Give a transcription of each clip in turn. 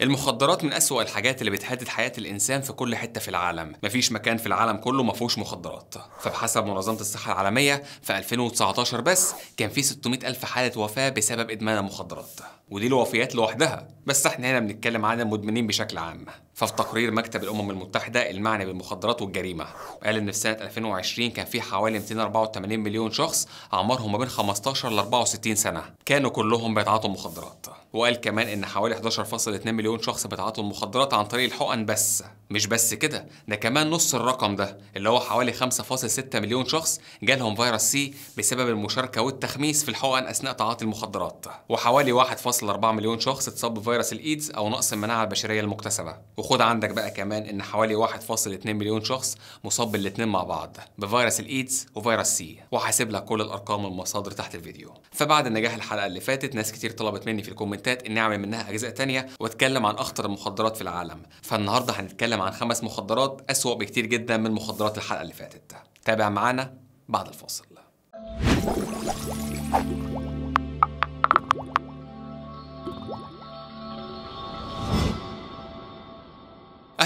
المخدرات من أسوأ الحاجات اللي بتهدد حياة الإنسان في كل حتة في العالم، مفيش مكان في العالم كله ما فيهوش مخدرات، فبحسب منظمة الصحة العالمية في 2019 بس كان في 600 ألف حالة وفاة بسبب إدمان المخدرات، ودي الوفيات لوحدها، بس إحنا هنا بنتكلم عن المدمنين بشكل عام، ففي تقرير مكتب الأمم المتحدة المعني بالمخدرات والجريمة، قال إن في سنة 2020 كان في حوالي 284 مليون شخص أعمارهم ما بين 15 ل 64 سنة، كانوا كلهم بيتعاطوا مخدرات. وقال كمان ان حوالي 11.2 مليون شخص بيتعاطوا المخدرات عن طريق الحقن بس مش بس كده ده كمان نص الرقم ده اللي هو حوالي 5.6 مليون شخص جالهم فيروس سي بسبب المشاركه والتخميس في الحقن اثناء تعاطي المخدرات وحوالي 1.4 مليون شخص اتصاب بفيروس الايدز او نقص المناعه البشريه المكتسبه وخد عندك بقى كمان ان حوالي 1.2 مليون شخص مصاب بالاثنين مع بعض بفيروس الايدز وفيروس سي وهسيب لك كل الارقام والمصادر تحت الفيديو فبعد نجاح الحلقه اللي فاتت ناس كتير طلبت مني في الكومنت الستات اني اعمل منها اجزاء تانية واتكلم عن اخطر المخدرات في العالم فالنهارده هنتكلم عن خمس مخدرات اسوأ بكتير جدا من مخدرات الحلقه اللي فاتت تابع معانا بعد الفاصل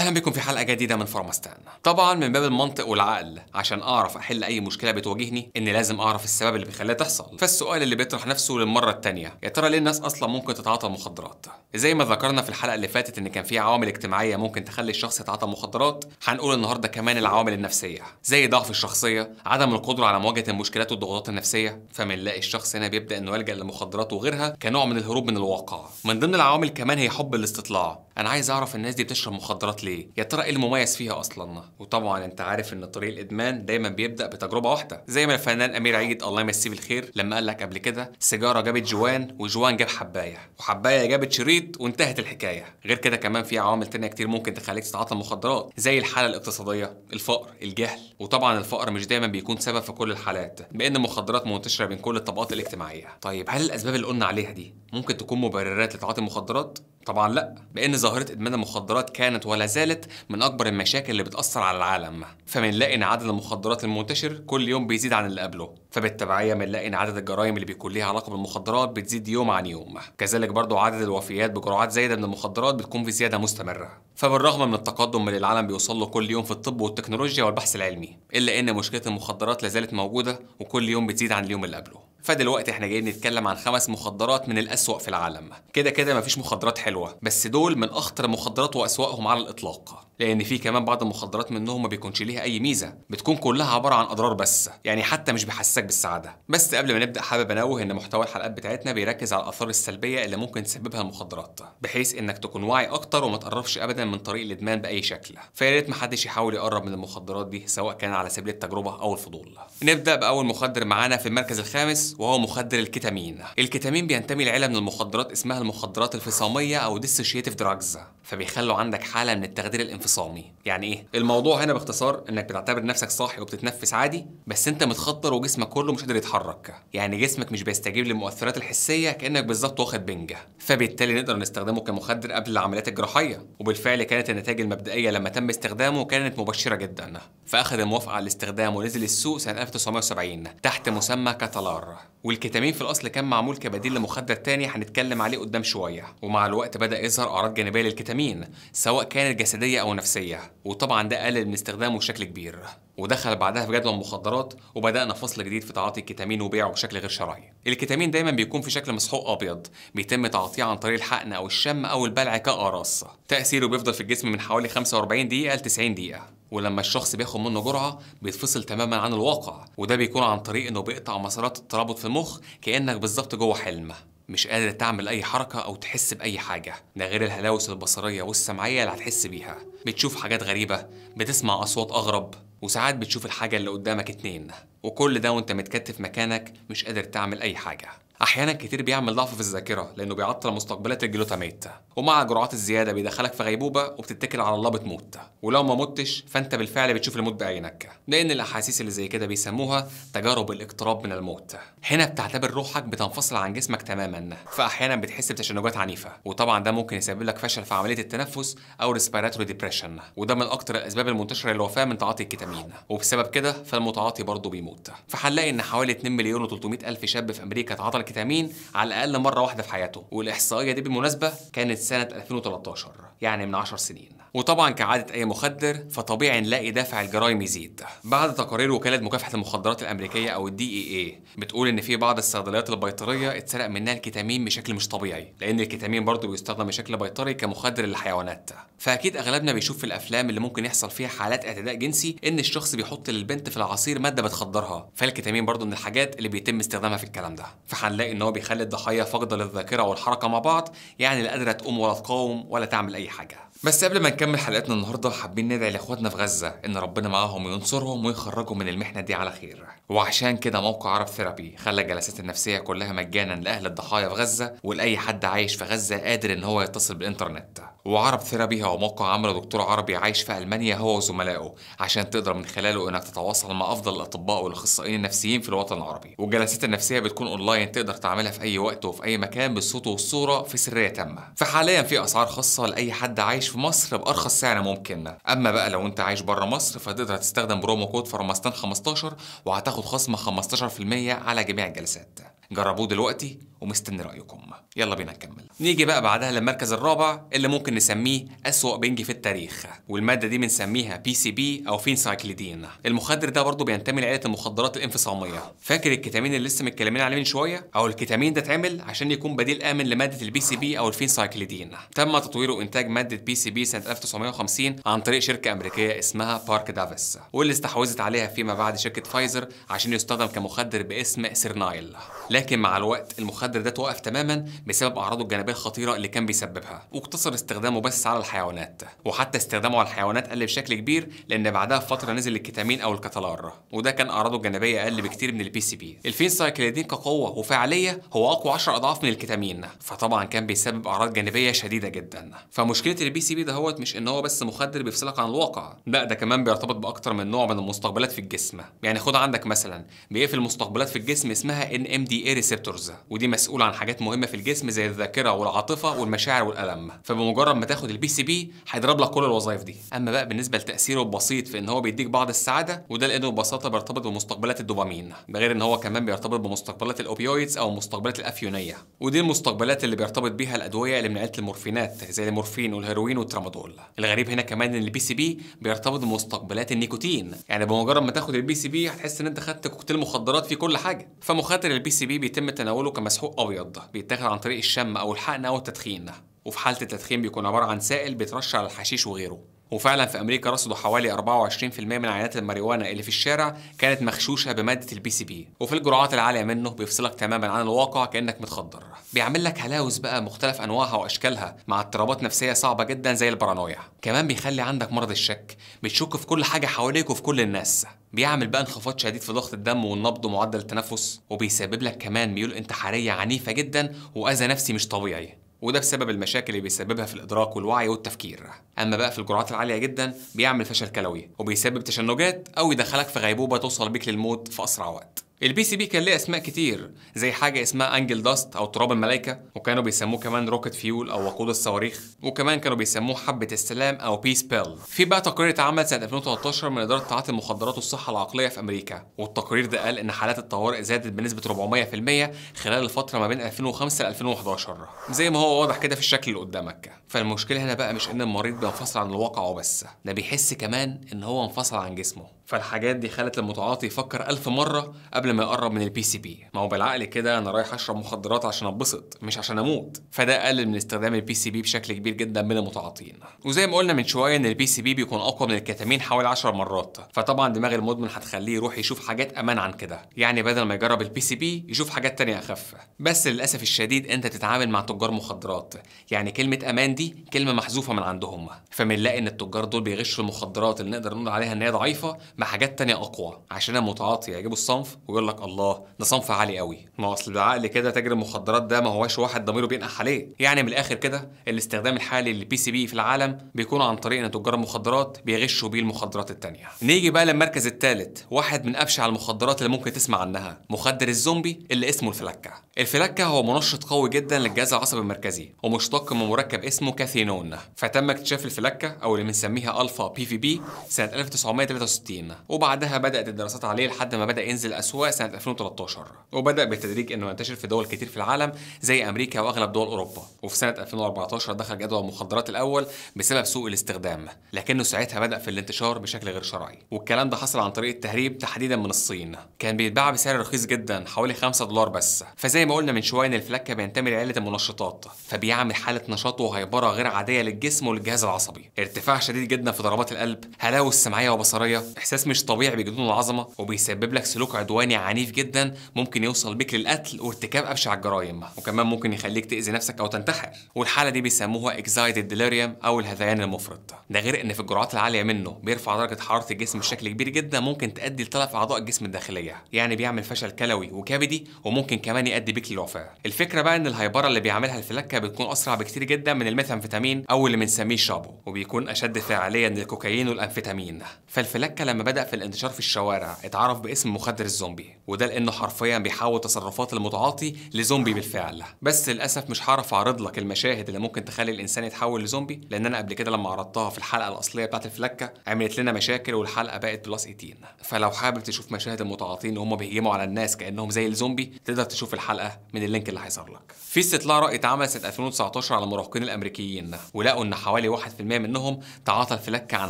اهلا بكم في حلقه جديده من فارماستان طبعا من باب المنطق والعقل عشان اعرف احل اي مشكله بتواجهني ان لازم اعرف السبب اللي بيخليها تحصل فالسؤال اللي بيطرح نفسه للمره الثانيه يا ترى ليه الناس اصلا ممكن تتعاطى المخدرات زي ما ذكرنا في الحلقه اللي فاتت ان كان في عوامل اجتماعيه ممكن تخلي الشخص يتعاطى مخدرات هنقول النهارده كمان العوامل النفسيه زي ضعف الشخصيه عدم القدره على مواجهه المشكلات والضغوطات النفسيه فبنلاقي الشخص هنا بيبدا انه يلجا للمخدرات وغيرها كنوع من الهروب من الواقع من ضمن العوامل كمان هي حب الاستطلاع انا عايز اعرف الناس دي بتشرب مخدرات ليه ايه يا ترى ايه المميز فيها اصلا وطبعا انت عارف ان طريق الادمان دايما بيبدا بتجربه واحده زي ما الفنان امير عيد الله يمسيه بالخير لما قال لك قبل كده سيجاره جابت جوان وجوان جاب حبايه وحبايه جابت شريط وانتهت الحكايه غير كده كمان في عوامل تانية كتير ممكن تخليك تتعاطى المخدرات زي الحاله الاقتصاديه الفقر الجهل وطبعا الفقر مش دايما بيكون سبب في كل الحالات بان المخدرات منتشره بين كل الطبقات الاجتماعيه طيب هل الاسباب اللي قلنا عليها دي ممكن تكون مبررات لتعاطي المخدرات طبعا لا بان ظاهره ادمان المخدرات كانت ولا الثالث من أكبر المشاكل اللي بتأثر على العالم فبنلاقي إن عدد المخدرات المنتشر كل يوم بيزيد عن اللي قبله فبالتبعية بنلاقي إن عدد الجرائم اللي بيكون ليها علاقة بالمخدرات بتزيد يوم عن يوم كذلك برضو عدد الوفيات بجرعات زايدة من المخدرات بتكون في زيادة مستمرة فبالرغم من التقدم اللي العالم بيوصل له كل يوم في الطب والتكنولوجيا والبحث العلمي إلا إن مشكلة المخدرات لازالت موجودة وكل يوم بتزيد عن اليوم اللي قبله فدلوقتي احنا جايين نتكلم عن خمس مخدرات من الأسوأ في العالم كده كده مفيش مخدرات حلوة بس دول من أخطر مخدرات وأسوأهم على الإطلاق لان في كمان بعض المخدرات منهم ما بيكونش ليها اي ميزه بتكون كلها عباره عن اضرار بس يعني حتى مش بيحسسك بالسعاده بس قبل ما نبدا حابب انوه ان محتوى الحلقات بتاعتنا بيركز على الاثار السلبيه اللي ممكن تسببها المخدرات بحيث انك تكون واعي اكتر وما تقربش ابدا من طريق الادمان باي شكل فيا ريت محدش يحاول يقرب من المخدرات دي سواء كان على سبيل التجربه او الفضول نبدا باول مخدر معانا في المركز الخامس وهو مخدر الكتامين الكتامين بينتمي لعيله من المخدرات اسمها المخدرات الفصاميه او ديسوشيتيف دراجز فبيخلوا عندك حاله من التخدير الانفصامي اعتصامي يعني ايه الموضوع هنا باختصار انك بتعتبر نفسك صاحي وبتتنفس عادي بس انت متخطر وجسمك كله مش قادر يتحرك يعني جسمك مش بيستجيب للمؤثرات الحسيه كانك بالظبط واخد بنجه فبالتالي نقدر نستخدمه كمخدر قبل العمليات الجراحيه وبالفعل كانت النتائج المبدئيه لما تم استخدامه كانت مبشره جدا فاخذ الموافقه على الاستخدام ونزل السوق سنه 1970 تحت مسمى كاتالار والكتامين في الاصل كان معمول كبديل لمخدر تاني هنتكلم عليه قدام شويه ومع الوقت بدا يظهر اعراض جانبيه للكتامين سواء كانت جسديه او نفسية وطبعا ده قلل من استخدامه بشكل كبير ودخل بعدها في جدول مخدرات وبدأنا فصل جديد في تعاطي الكتامين وبيعه بشكل غير شرعي الكتامين دايما بيكون في شكل مسحوق أبيض بيتم تعاطيه عن طريق الحقن أو الشم أو البلع كقراص تأثيره بيفضل في الجسم من حوالي 45 دقيقة ل 90 دقيقة ولما الشخص بياخد منه جرعه بيتفصل تماما عن الواقع وده بيكون عن طريق انه بيقطع مسارات الترابط في المخ كانك بالظبط جوه حلم مش قادر تعمل أي حركة أو تحس بأي حاجة ده غير الهلاوس البصرية والسمعية اللي هتحس بيها بتشوف حاجات غريبة بتسمع أصوات أغرب وساعات بتشوف الحاجة اللي قدامك اتنين وكل ده وانت متكتف مكانك مش قادر تعمل أي حاجة احيانا كتير بيعمل ضعف في الذاكره لانه بيعطل مستقبلات الجلوتاميت ومع جرعات الزياده بيدخلك في غيبوبه وبتتكل على الله بتموت ولو ما متش فانت بالفعل بتشوف الموت بعينك لان الاحاسيس اللي زي كده بيسموها تجارب الاقتراب من الموت هنا بتعتبر روحك بتنفصل عن جسمك تماما فاحيانا بتحس بتشنجات عنيفه وطبعا ده ممكن يسبب لك فشل في عمليه التنفس او ريسبيراتوري ديبريشن وده من اكتر الاسباب المنتشره للوفاه من تعاطي الكتامين وبسبب كده فالمتعاطي برضه بيموت فهنلاقي ان حوالي 2 مليون و300 الف شاب في امريكا تعاطى الكتامين على الاقل مره واحده في حياته والاحصائيه دي بالمناسبه كانت سنه 2013 يعني من 10 سنين وطبعا كعادة أي مخدر فطبيعي نلاقي دافع الجرائم يزيد بعد تقارير وكالة مكافحة المخدرات الأمريكية أو الدي اي إيه e بتقول إن في بعض الصيدليات البيطرية اتسرق منها الكتامين بشكل مش طبيعي لأن الكتامين برضه بيستخدم بشكل بيطري كمخدر للحيوانات فأكيد أغلبنا بيشوف في الأفلام اللي ممكن يحصل فيها حالات اعتداء جنسي إن الشخص بيحط للبنت في العصير مادة بتخدرها فالكتامين برضه من الحاجات اللي بيتم استخدامها في الكلام ده فهنلاقي إن هو بيخلي الضحية فاقدة للذاكرة والحركة مع بعض يعني لا قادرة تقوم ولا تقاوم ولا تعمل أي حاجة بس قبل ما نكمل حلقتنا النهارده حابين ندعي لاخواتنا في غزه ان ربنا معاهم وينصرهم ويخرجهم من المحنه دي على خير وعشان كده موقع عرب ثيرابي خلى الجلسات النفسيه كلها مجانا لاهل الضحايا في غزه ولاي حد عايش في غزه قادر ان هو يتصل بالانترنت وعرب ثيرابي هو موقع عمله دكتور عربي عايش في ألمانيا هو وزملائه عشان تقدر من خلاله إنك تتواصل مع أفضل الأطباء والأخصائيين النفسيين في الوطن العربي والجلسات النفسية بتكون أونلاين تقدر تعملها في أي وقت وفي أي مكان بالصوت والصورة في سرية تامة فحاليا في أسعار خاصة لأي حد عايش في مصر بأرخص سعر ممكن أما بقى لو أنت عايش بره مصر فتقدر تستخدم برومو كود فرمستان 15 وهتاخد خصم 15% على جميع الجلسات جربوه دلوقتي ومستني رايكم يلا بينا نكمل نيجي بقى بعدها للمركز الرابع اللي ممكن نسميه اسوا بنج في التاريخ والماده دي بنسميها بي سي بي او فينسايكليدين المخدر ده برضه بينتمي لعائله المخدرات الانفصاميه فاكر الكيتامين اللي لسه متكلمين عليه من شويه او الكيتامين ده اتعمل عشان يكون بديل امن لماده البي سي بي او الفينسايكليدين تم تطويره وانتاج ماده بي سي بي سنه 1950 عن طريق شركه امريكيه اسمها بارك دافيس واللي استحوذت عليها فيما بعد شركه فايزر عشان يستخدم كمخدر باسم سيرنايل لكن مع الوقت المخدر الصدر ده توقف تماما بسبب اعراضه الجانبيه الخطيره اللي كان بيسببها واقتصر استخدامه بس على الحيوانات وحتى استخدامه على الحيوانات قل بشكل كبير لان بعدها بفتره نزل الكتامين او الكتالار وده كان اعراضه الجانبيه اقل بكتير من البي سي بي سايكلين كقوه وفعاليه هو اقوى 10 اضعاف من الكتامين فطبعا كان بيسبب اعراض جانبيه شديده جدا فمشكله البي سي بي دهوت مش ان هو بس مخدر بيفصلك عن الواقع لا ده كمان بيرتبط باكتر من نوع من المستقبلات في الجسم يعني خد عندك مثلا بيقفل مستقبلات في الجسم اسمها ان ام دي اي ريسبتورز ودي مسؤول عن حاجات مهمه في الجسم زي الذاكره والعاطفه والمشاعر والالم فبمجرد ما تاخد البي سي بي هيضرب لك كل الوظائف دي اما بقى بالنسبه لتاثيره البسيط في ان هو بيديك بعض السعاده وده لانه ببساطه بيرتبط بمستقبلات الدوبامين ده غير ان هو كمان بيرتبط بمستقبلات الاوبيويدز او مستقبلات الافيونيه ودي المستقبلات اللي بيرتبط بيها الادويه اللي من عيله المورفينات زي المورفين والهيروين والترامادول الغريب هنا كمان ان البي سي بي بيرتبط بمستقبلات النيكوتين يعني بمجرد ما تاخد البي سي بي هتحس ان انت خدت كوكتيل مخدرات في كل حاجه فمخاطر البي سي بي بيتم تناوله كمسحوق فوق أبيض بيتاخد عن طريق الشم أو الحقن او التدخين وفي حالة التدخين بيكون عبارة عن سائل بيترش على الحشيش وغيره وفعلا في امريكا رصدوا حوالي 24% من عينات الماريجوانا اللي في الشارع كانت مغشوشه بماده البي سي بي وفي الجرعات العاليه منه بيفصلك تماما عن الواقع كانك متخدر بيعمل لك هلاوس بقى مختلف انواعها واشكالها مع اضطرابات نفسيه صعبه جدا زي البارانويا كمان بيخلي عندك مرض الشك بتشك في كل حاجه حواليك وفي كل الناس بيعمل بقى انخفاض شديد في ضغط الدم والنبض ومعدل التنفس وبيسبب لك كمان ميول انتحاريه عنيفه جدا واذى نفسي مش طبيعي وده بسبب المشاكل اللي بيسببها في الادراك والوعي والتفكير اما بقى في الجرعات العاليه جدا بيعمل فشل كلوي وبيسبب تشنجات او يدخلك في غيبوبه توصل بيك للموت في اسرع وقت البي سي بي كان ليه اسماء كتير زي حاجه اسمها انجل داست او تراب الملائكه وكانوا بيسموه كمان روكت فيول او وقود الصواريخ وكمان كانوا بيسموه حبه السلام او بيس بيل في بقى تقرير اتعمل سنه 2013 من اداره تعاطي المخدرات والصحه العقليه في امريكا والتقرير ده قال ان حالات الطوارئ زادت بنسبه 400% خلال الفتره ما بين 2005 ل 2011 زي ما هو واضح كده في الشكل اللي قدامك فالمشكله هنا بقى مش ان المريض بينفصل عن الواقع وبس ده بيحس كمان ان هو انفصل عن جسمه فالحاجات دي خلت المتعاطي يفكر ألف مرة قبل ما يقرب من البي سي بي ما هو بالعقل كده أنا رايح أشرب مخدرات عشان أتبسط مش عشان أموت فده قلل من استخدام البي سي بي بشكل كبير جدا من المتعاطين وزي ما قلنا من شوية إن البي سي بي بيكون أقوى من الكتامين حوالي 10 مرات فطبعا دماغ المدمن هتخليه يروح يشوف حاجات أمان عن كده يعني بدل ما يجرب البي سي بي يشوف حاجات تانية أخف بس للأسف الشديد أنت تتعامل مع تجار مخدرات يعني كلمة أمان دي كلمة محذوفة من عندهم فبنلاقي إن التجار دول بيغشوا المخدرات اللي نقدر نقول عليها إن هي ضعيفة بحاجات تانية أقوى عشان متعاطي يجيبوا الصنف ويقول لك الله ده صنف عالي قوي ما أصل العقل كده تاجر المخدرات ده ما هواش واحد ضميره بينقح عليه يعني من الآخر كده الاستخدام الحالي للبي سي بي في العالم بيكون عن طريق إن تجار المخدرات بيغشوا بيه المخدرات التانية نيجي بقى للمركز الثالث واحد من أبشع المخدرات اللي ممكن تسمع عنها مخدر الزومبي اللي اسمه الفلكة الفلكة هو منشط قوي جدا للجهاز العصبي المركزي ومشتق من مركب اسمه كاثينون فتم اكتشاف الفلكة أو اللي بنسميها ألفا بي في بي سنة 1963 وبعدها بدات الدراسات عليه لحد ما بدا ينزل اسواق سنه 2013 وبدا بالتدريج انه ينتشر في دول كتير في العالم زي امريكا واغلب دول اوروبا وفي سنه 2014 دخل جدول المخدرات الاول بسبب سوء الاستخدام لكنه ساعتها بدا في الانتشار بشكل غير شرعي والكلام ده حصل عن طريق التهريب تحديدا من الصين كان بيتباع بسعر رخيص جدا حوالي 5 دولار بس فزي ما قلنا من شويه ان الفلكه بينتمي لعائله المنشطات فبيعمل حاله نشاط وهيبره غير عاديه للجسم والجهاز العصبي ارتفاع شديد جدا في ضربات القلب هلاوس سمعيه وبصريه احساس مش طبيعي بجنون العظمه وبيسبب لك سلوك عدواني عنيف جدا ممكن يوصل بيك للقتل وارتكاب ابشع الجرائم وكمان ممكن يخليك تاذي نفسك او تنتحر والحاله دي بيسموها اكزايتد ديليريوم او الهذيان المفرط ده غير ان في الجرعات العاليه منه بيرفع درجه حراره الجسم بشكل كبير جدا ممكن تؤدي لتلف اعضاء الجسم الداخليه يعني بيعمل فشل كلوي وكبدي وممكن كمان يؤدي بيك للوفاه الفكره بقى ان الهايبره اللي بيعملها الفلكه بتكون اسرع بكتير جدا من الميثامفيتامين او اللي بنسميه شابو وبيكون اشد فعاليه من الكوكايين والانفيتامين فالفلكه لما لما بدأ في الانتشار في الشوارع اتعرف باسم مخدر الزومبي وده لأنه حرفيا بيحول تصرفات المتعاطي لزومبي بالفعل بس للأسف مش هعرف أعرض لك المشاهد اللي ممكن تخلي الإنسان يتحول لزومبي لأن أنا قبل كده لما عرضتها في الحلقة الأصلية بتاعت الفلكة عملت لنا مشاكل والحلقة بقت بلس 18 فلو حابب تشوف مشاهد المتعاطين وهم بيهجموا على الناس كأنهم زي الزومبي تقدر تشوف الحلقة من اللينك اللي هيظهر لك في استطلاع رأي اتعمل سنة 2019 على المراهقين الأمريكيين ولقوا إن حوالي 1% منهم تعاطى الفلكة عن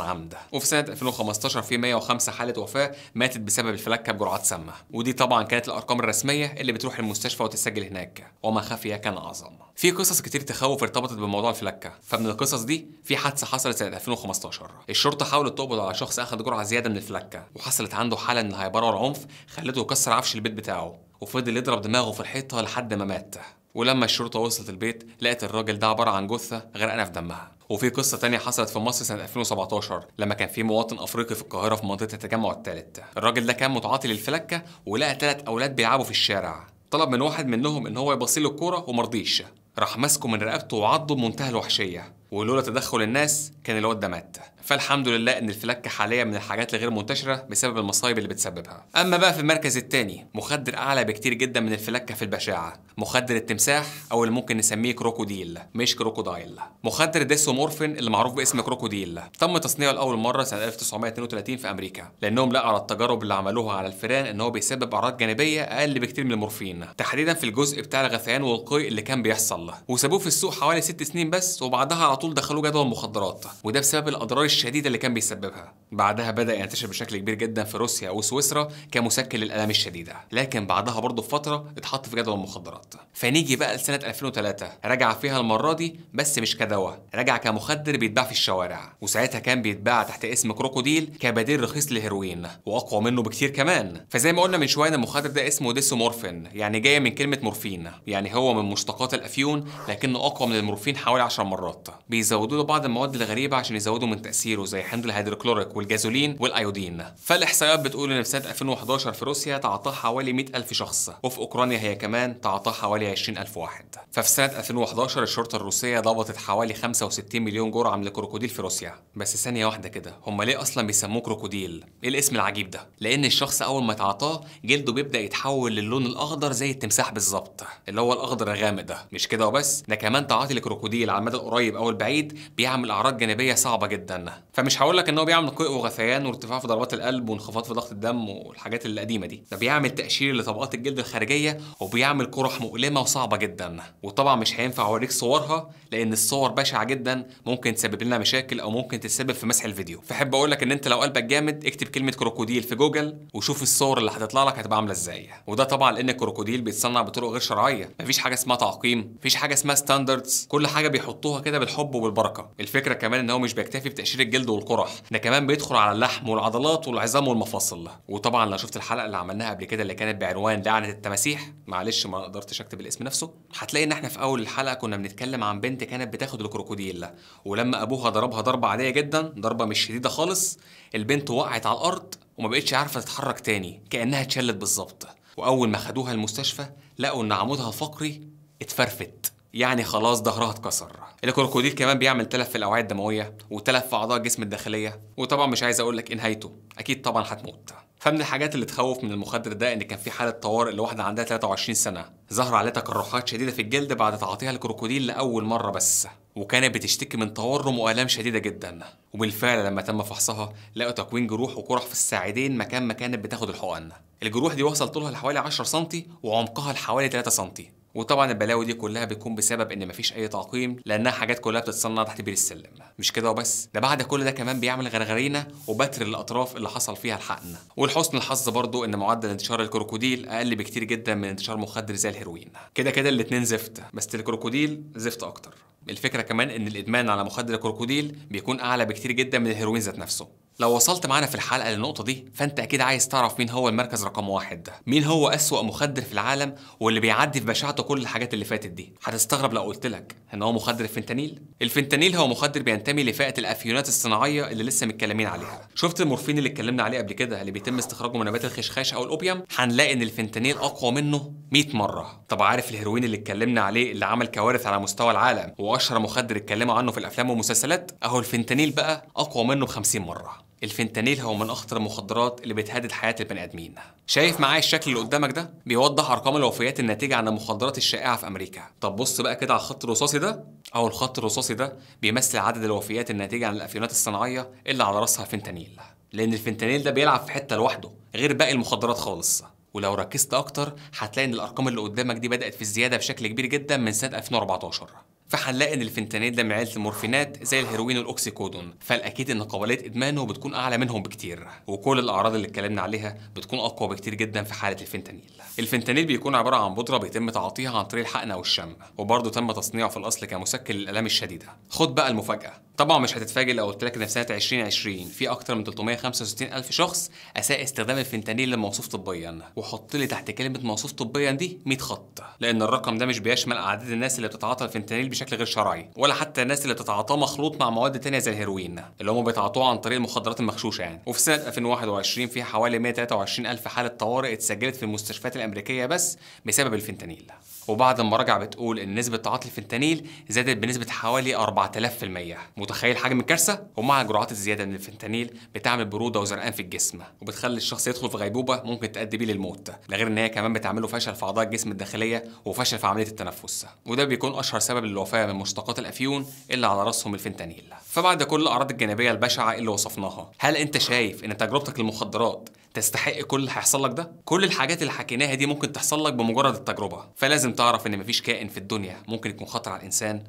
عمد وفي سنة 2015 في 405 حالة وفاة ماتت بسبب الفلكة بجرعات سامة ودي طبعا كانت الأرقام الرسمية اللي بتروح المستشفى وتتسجل هناك وما خفي كان أعظم في قصص كتير تخوف ارتبطت بموضوع الفلكة فمن القصص دي في حادثة حصلت سنة 2015 الشرطة حاولت تقبض على شخص أخذ جرعة زيادة من الفلكة وحصلت عنده حالة من الهيبرة والعنف خلته يكسر عفش البيت بتاعه وفضل يضرب دماغه في الحيطة لحد ما مات ولما الشرطة وصلت البيت لقت الراجل ده عبارة عن جثة غرقانة في دمها وفي قصة تانية حصلت في مصر سنة 2017 لما كان في مواطن أفريقي في القاهرة في منطقة التجمع الثالث الراجل ده كان متعاطي للفلكة ولقى ثلاث أولاد بيلعبوا في الشارع طلب من واحد منهم إن هو يبصيله الكورة ومرضيش راح ماسكه من رقبته وعضه بمنتهى الوحشية ولولا تدخل الناس كان الواد ده مات فالحمد لله ان الفلكه حاليا من الحاجات الغير منتشره بسبب المصايب اللي بتسببها اما بقى في المركز الثاني مخدر اعلى بكتير جدا من الفلكه في البشاعه مخدر التمساح او اللي ممكن نسميه كروكوديل مش كروكودايل مخدر ديسومورفين اللي معروف باسم كروكوديل تم تصنيعه لاول مره سنه 1932 في امريكا لانهم لقوا على التجارب اللي عملوها على الفئران ان هو بيسبب اعراض جانبيه اقل بكتير من المورفين تحديدا في الجزء بتاع الغثيان والقيء اللي كان بيحصل وسابوه في السوق حوالي ست سنين بس وبعدها على طول دخلوه جدول مخدرات وده بسبب الاضرار الشديده اللي كان بيسببها بعدها بدا ينتشر بشكل كبير جدا في روسيا وسويسرا كمسكن للالام الشديده لكن بعدها برضه بفتره اتحط في جدول المخدرات فنيجي بقى لسنه 2003 رجع فيها المره دي بس مش كدواء رجع كمخدر بيتباع في الشوارع وساعتها كان بيتباع تحت اسم كروكوديل كبديل رخيص للهيروين واقوى منه بكتير كمان فزي ما قلنا من شويه ان المخدر ده اسمه ديسومورفين يعني جاي من كلمه مورفين يعني هو من مشتقات الافيون لكنه اقوى من المورفين حوالي 10 مرات بيزودوا له بعض المواد الغريبه عشان يزودوا من تاثيره زي حمض الهيدروكلوريك والجازولين والايودين فالاحصائيات بتقول ان في سنه 2011 في روسيا تعاطاه حوالي 100000 شخص وفي اوكرانيا هي كمان تعاطاه حوالي 20000 واحد ففي سنه 2011 الشرطه الروسيه ضبطت حوالي 65 مليون جرعه من الكروكوديل في روسيا بس ثانيه واحده كده هم ليه اصلا بيسموه كروكوديل ايه الاسم العجيب ده لان الشخص اول ما تعاطاه جلده بيبدا يتحول للون الاخضر زي التمساح بالظبط اللي هو الاخضر الغامق ده مش كده وبس ده كمان تعاطي الكروكوديل على المدى القريب او بعيد بيعمل اعراض جانبيه صعبه جدا فمش هقول لك ان هو بيعمل قيء وغثيان وارتفاع في ضربات القلب وانخفاض في ضغط الدم والحاجات القديمه دي ده بيعمل تقشير لطبقات الجلد الخارجيه وبيعمل قرح مؤلمه وصعبه جدا وطبعا مش هينفع اوريك صورها لان الصور بشعه جدا ممكن تسبب لنا مشاكل او ممكن تتسبب في مسح الفيديو فاحب اقول لك ان انت لو قلبك جامد اكتب كلمه كروكوديل في جوجل وشوف الصور اللي هتطلع لك هتبقى عامله ازاي وده طبعا لان الكروكوديل بيتصنع بطرق غير شرعيه مفيش حاجه اسمها تعقيم مفيش حاجه اسمها ستاندردز كل حاجه بيحطوها كده بالحب بالحب وبالبركه الفكره كمان ان هو مش بيكتفي بتقشير الجلد والقرح ده كمان بيدخل على اللحم والعضلات والعظام والمفاصل وطبعا لو شفت الحلقه اللي عملناها قبل كده اللي كانت بعنوان لعنه التماسيح معلش ما قدرتش اكتب الاسم نفسه هتلاقي ان احنا في اول الحلقه كنا بنتكلم عن بنت كانت بتاخد الكروكوديل ولما ابوها ضربها ضربه عاديه جدا ضربه مش شديده خالص البنت وقعت على الارض وما بقتش عارفه تتحرك تاني كانها اتشلت بالظبط واول ما خدوها المستشفى لقوا ان عمودها الفقري اتفرفت يعني خلاص ظهرها اتكسر الكروكوديل كمان بيعمل تلف في الاوعيه الدمويه وتلف في اعضاء الجسم الداخليه وطبعا مش عايز اقول لك ايه نهايته اكيد طبعا هتموت فمن الحاجات اللي تخوف من المخدر ده ان كان في حاله طوارئ لواحده عندها 23 سنه ظهر عليها تقرحات شديده في الجلد بعد تعاطيها الكروكوديل لاول مره بس وكانت بتشتكي من تورم والام شديده جدا وبالفعل لما تم فحصها لقوا تكوين جروح وقرح في الساعدين مكان ما كانت بتاخد الحقن الجروح دي وصل طولها لحوالي 10 سم وعمقها لحوالي 3 سم وطبعا البلاوي دي كلها بتكون بسبب ان مفيش اي تعقيم لانها حاجات كلها بتتصنع تحت بير السلم مش كده وبس ده بعد كل ده كمان بيعمل غرغرينا وبتر الاطراف اللي حصل فيها الحقن ولحسن الحظ برضو ان معدل انتشار الكروكوديل اقل بكتير جدا من انتشار مخدر زي الهيروين كده كده الاتنين زفت بس الكروكوديل زفت اكتر الفكره كمان ان الادمان على مخدر الكروكوديل بيكون اعلى بكتير جدا من الهيروين ذات نفسه لو وصلت معانا في الحلقة للنقطة دي فأنت أكيد عايز تعرف مين هو المركز رقم واحد ده مين هو أسوأ مخدر في العالم واللي بيعدي في بشاعته كل الحاجات اللي فاتت دي هتستغرب لو قلت لك إن هو مخدر الفنتانيل الفنتانيل هو مخدر بينتمي لفئة الأفيونات الصناعية اللي لسه متكلمين عليها شفت المورفين اللي اتكلمنا عليه قبل كده اللي بيتم استخراجه من نبات الخشخاش أو الأوبيوم هنلاقي إن الفنتانيل أقوى منه 100 مرة طب عارف الهيروين اللي اتكلمنا عليه اللي عمل كوارث على مستوى العالم وأشهر مخدر اتكلموا عنه في الأفلام والمسلسلات أهو الفنتانيل بقى أقوى منه ب 50 مرة الفنتانيل هو من اخطر المخدرات اللي بتهدد حياه البني ادمين شايف معايا الشكل اللي قدامك ده بيوضح ارقام الوفيات الناتجه عن المخدرات الشائعه في امريكا طب بص بقى كده على الخط الرصاصي ده او الخط الرصاصي ده بيمثل عدد الوفيات الناتجه عن الافيونات الصناعيه اللي على راسها الفنتانيل لان الفنتانيل ده بيلعب في حته لوحده غير باقي المخدرات خالص ولو ركزت اكتر هتلاقي ان الارقام اللي قدامك دي بدات في الزياده بشكل كبير جدا من سنه 2014 فهنلاقي ان الفنتانيل ده من عيله المورفينات زي الهيروين والاوكسيكودون فالاكيد ان قابليه ادمانه بتكون اعلى منهم بكتير وكل الاعراض اللي اتكلمنا عليها بتكون اقوى بكتير جدا في حاله الفنتانيل الفنتانيل بيكون عباره عن بودره بيتم تعاطيها عن طريق الحقن او الشم وبرده تم تصنيعه في الاصل كمسكن للالام الشديده خد بقى المفاجاه طبعا مش هتتفاجئ لو قلت لك ان في سنه 2020 في اكتر من 365 الف شخص اساء استخدام الفنتانيل لموصوف طبيا وحط لي تحت كلمه موصوف طبيا دي 100 خط لان الرقم ده مش بيشمل اعداد الناس اللي بتتعاطى الفنتانيل بشكل غير شرعي ولا حتى الناس اللي بتتعاطاه مخلوط مع مواد تانية زي الهيروين اللي هم بيتعاطوه عن طريق المخدرات المغشوشه يعني وفي سنه 2021 في حوالي 123 الف حاله طوارئ اتسجلت في المستشفيات الامريكيه بس بسبب الفنتانيل وبعد المراجعة بتقول إن نسبة تعاطي الفنتانيل زادت بنسبة حوالي 4000% متخيل حجم الكارثة؟ ومع جرعات الزيادة من الفنتانيل بتعمل برودة وزرقان في الجسم وبتخلي الشخص يدخل في غيبوبة ممكن تؤدي بيه للموت ده غير إن هي كمان بتعمله فشل في أعضاء الجسم الداخلية وفشل في عملية التنفس وده بيكون أشهر سبب للوفاة من مشتقات الأفيون اللي على رأسهم الفنتانيل فبعد كل الأعراض الجانبية البشعة اللي وصفناها هل أنت شايف إن تجربتك للمخدرات تستحق كل اللي هيحصل لك ده كل الحاجات اللي حكيناها دي ممكن تحصل لك بمجرد التجربه فلازم تعرف ان مفيش كائن في الدنيا ممكن يكون خطر على الانسان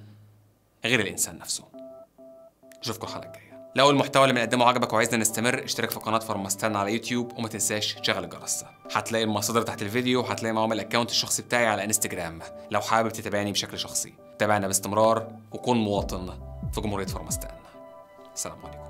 غير الانسان نفسه اشوفكم الحلقه الجايه لو المحتوى اللي بنقدمه عجبك وعايزنا نستمر اشترك في قناه فارماستان على يوتيوب وما تنساش تشغل الجرس هتلاقي المصادر تحت الفيديو وهتلاقي معاهم الاكونت الشخصي بتاعي على انستجرام لو حابب تتابعني بشكل شخصي تابعنا باستمرار وكن مواطن في جمهوريه فارماستان السلام عليكم